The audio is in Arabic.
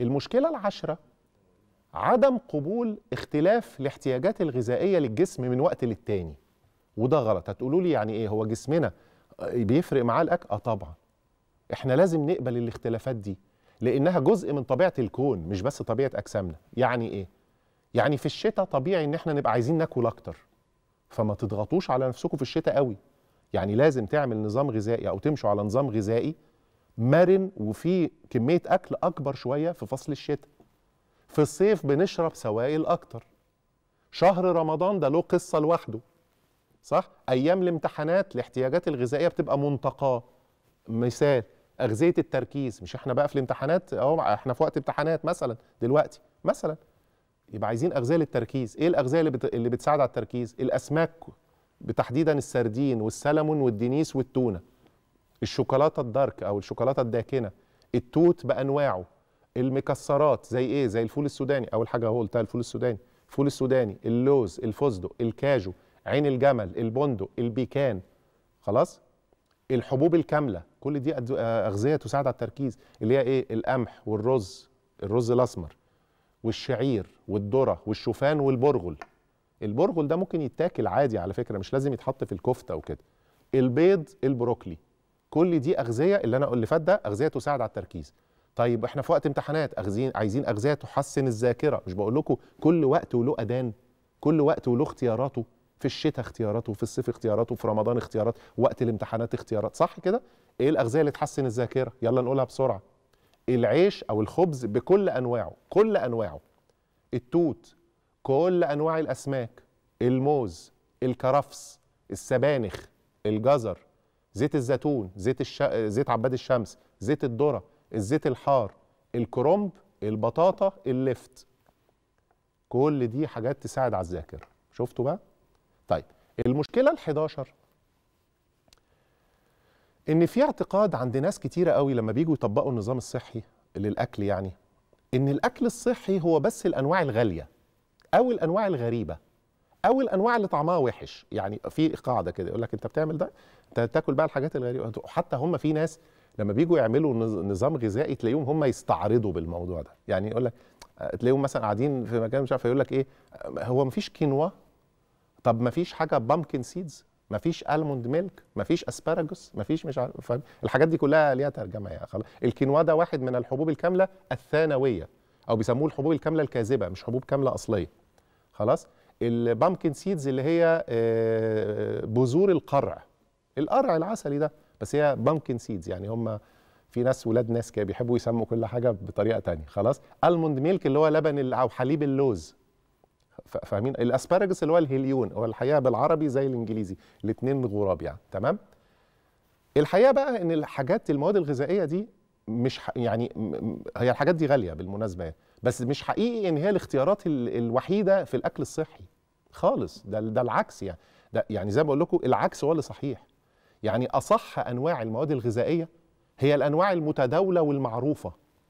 المشكلة العشرة عدم قبول اختلاف الاحتياجات الغذائية للجسم من وقت للتاني وده غلط هتقولوا لي يعني ايه هو جسمنا آه، بيفرق معاه الاكل اه طبعا احنا لازم نقبل الاختلافات دي لانها جزء من طبيعه الكون مش بس طبيعه اجسامنا يعني ايه يعني في الشتاء طبيعي ان احنا نبقى عايزين ناكل اكتر فما تضغطوش على نفسكم في الشتاء قوي يعني لازم تعمل نظام غذائي او تمشوا على نظام غذائي مرن وفي كميه اكل اكبر شويه في فصل الشتاء في الصيف بنشرب سوائل اكتر شهر رمضان ده له قصه لوحده صح ايام الامتحانات الاحتياجات الغذائيه بتبقى منتقاه مثال اغذيه التركيز مش احنا بقى في الامتحانات اهو احنا في وقت امتحانات مثلا دلوقتي مثلا يبقى عايزين اغذيه للتركيز ايه الاغذيه اللي, بت... اللي بتساعد على التركيز الاسماك بتحديدا السردين والسلمون والدنيس والتونه الشوكولاته الدارك او الشوكولاته الداكنه التوت بانواعه المكسرات زي ايه زي الفول السوداني اول حاجه هو قلتها الفول السوداني الفول السوداني اللوز الفستق الكاجو عين الجمل البندق البيكان خلاص الحبوب الكامله كل دي آه، اغذيه تساعد على التركيز اللي هي ايه القمح والرز الرز الاسمر والشعير والذره والشوفان والبرغل البرغل ده ممكن يتاكل عادي على فكره مش لازم يتحط في الكفته وكده البيض البروكلي كل دي اغذيه اللي انا اللي فات ده اغذيه تساعد على التركيز طيب احنا في وقت امتحانات اغذين عايزين اغذيه تحسن الذاكره مش بقول لكم كل وقت وله اذان كل وقت وله اختياراته في الشتاء اختياراته في الصيف اختياراته في رمضان اختيارات وقت الامتحانات اختيارات صح كده ايه الاغذيه اللي تحسن الذاكره يلا نقولها بسرعه العيش او الخبز بكل انواعه كل انواعه التوت كل انواع الاسماك الموز الكرفس السبانخ الجزر زيت الزيتون زيت الش... زيت عباد الشمس زيت الذره الزيت الحار الكرنب البطاطا اللفت كل دي حاجات تساعد على الذاكره شفتوا بقى طيب المشكله ال11 ان في اعتقاد عند ناس كتيره قوي لما بيجوا يطبقوا النظام الصحي للاكل يعني ان الاكل الصحي هو بس الانواع الغاليه او الانواع الغريبه او الانواع اللي طعمها وحش يعني في قاعده كده يقول لك انت بتعمل ده تاكل بقى الحاجات الغريبه حتى هم في ناس لما بيجوا يعملوا نظام غذائي تلاقيهم هم يستعرضوا بالموضوع ده يعني يقول لك تلاقيهم مثلا قاعدين في مكان مش عارف يقول لك ايه هو مفيش كينوا طب مفيش حاجه بامكن سيدز مفيش الموند ميلك مفيش اسباراجوس مفيش مش عارف الحاجات دي كلها ليها ترجمه يعني خلاص الكينوا ده واحد من الحبوب الكامله الثانويه او بيسموه الحبوب الكامله الكاذبه مش حبوب كامله اصليه خلاص البامكن سيدز اللي هي آه، بذور القرع القرع العسلي ده بس هي بامكن سيدز يعني هم في ناس ولاد ناس كده بيحبوا يسموا كل حاجه بطريقه تانية خلاص الموند ميلك اللي هو لبن او حليب اللوز فاهمين الاسبارجس اللي هو الهليون هو الحقيقه بالعربي زي الانجليزي الاثنين غراب يعني تمام الحقيقه بقى ان الحاجات المواد الغذائيه دي مش يعني هي الحاجات دي غاليه بالمناسبه بس مش حقيقي ان هي الاختيارات الوحيده في الاكل الصحي خالص ده ده العكس يعني ده يعني زي ما بقول لكم العكس هو اللي صحيح يعني أصح أنواع المواد الغذائية هي الأنواع المتداولة والمعروفة